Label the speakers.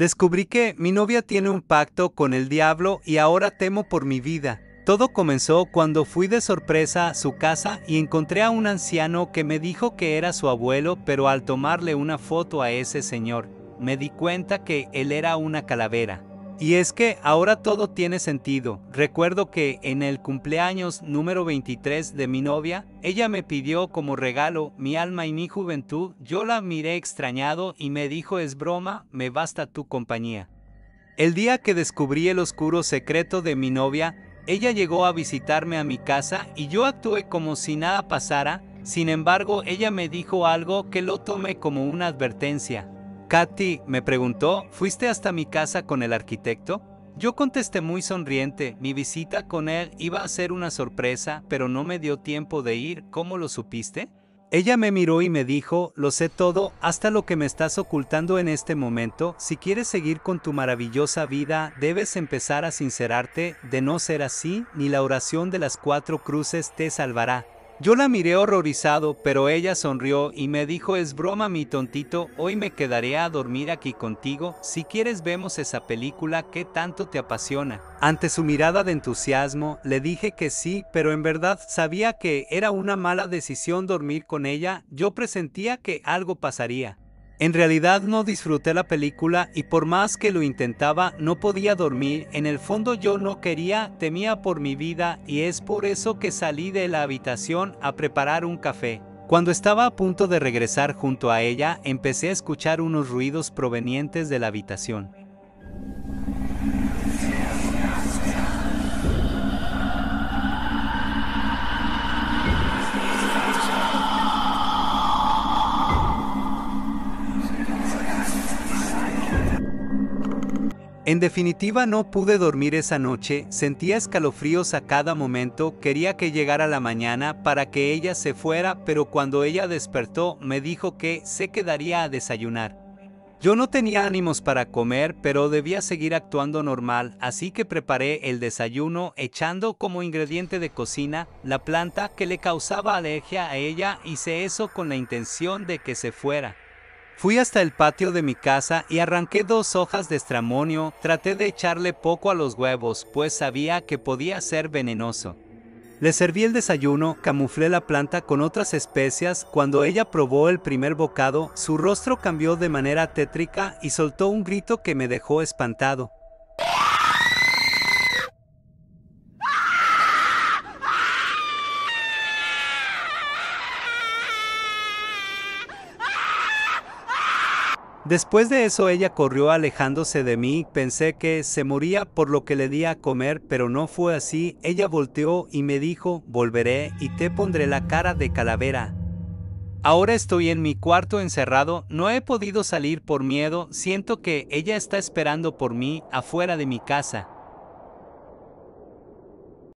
Speaker 1: Descubrí que mi novia tiene un pacto con el diablo y ahora temo por mi vida. Todo comenzó cuando fui de sorpresa a su casa y encontré a un anciano que me dijo que era su abuelo, pero al tomarle una foto a ese señor, me di cuenta que él era una calavera. Y es que ahora todo tiene sentido. Recuerdo que en el cumpleaños número 23 de mi novia, ella me pidió como regalo mi alma y mi juventud. Yo la miré extrañado y me dijo es broma, me basta tu compañía. El día que descubrí el oscuro secreto de mi novia, ella llegó a visitarme a mi casa y yo actué como si nada pasara, sin embargo ella me dijo algo que lo tomé como una advertencia. Katy me preguntó, ¿fuiste hasta mi casa con el arquitecto? Yo contesté muy sonriente, mi visita con él iba a ser una sorpresa, pero no me dio tiempo de ir, ¿cómo lo supiste? Ella me miró y me dijo, lo sé todo, hasta lo que me estás ocultando en este momento, si quieres seguir con tu maravillosa vida, debes empezar a sincerarte, de no ser así, ni la oración de las cuatro cruces te salvará. Yo la miré horrorizado, pero ella sonrió y me dijo, es broma mi tontito, hoy me quedaré a dormir aquí contigo, si quieres vemos esa película que tanto te apasiona. Ante su mirada de entusiasmo, le dije que sí, pero en verdad sabía que era una mala decisión dormir con ella, yo presentía que algo pasaría. En realidad no disfruté la película y por más que lo intentaba no podía dormir, en el fondo yo no quería, temía por mi vida y es por eso que salí de la habitación a preparar un café. Cuando estaba a punto de regresar junto a ella, empecé a escuchar unos ruidos provenientes de la habitación. En definitiva no pude dormir esa noche, sentía escalofríos a cada momento, quería que llegara la mañana para que ella se fuera, pero cuando ella despertó me dijo que se quedaría a desayunar. Yo no tenía ánimos para comer, pero debía seguir actuando normal, así que preparé el desayuno echando como ingrediente de cocina la planta que le causaba alergia a ella, hice eso con la intención de que se fuera. Fui hasta el patio de mi casa y arranqué dos hojas de estramonio, traté de echarle poco a los huevos, pues sabía que podía ser venenoso. Le serví el desayuno, camuflé la planta con otras especias, cuando ella probó el primer bocado, su rostro cambió de manera tétrica y soltó un grito que me dejó espantado. Después de eso ella corrió alejándose de mí, pensé que se moría por lo que le di a comer, pero no fue así, ella volteó y me dijo, volveré y te pondré la cara de calavera. Ahora estoy en mi cuarto encerrado, no he podido salir por miedo, siento que ella está esperando por mí afuera de mi casa.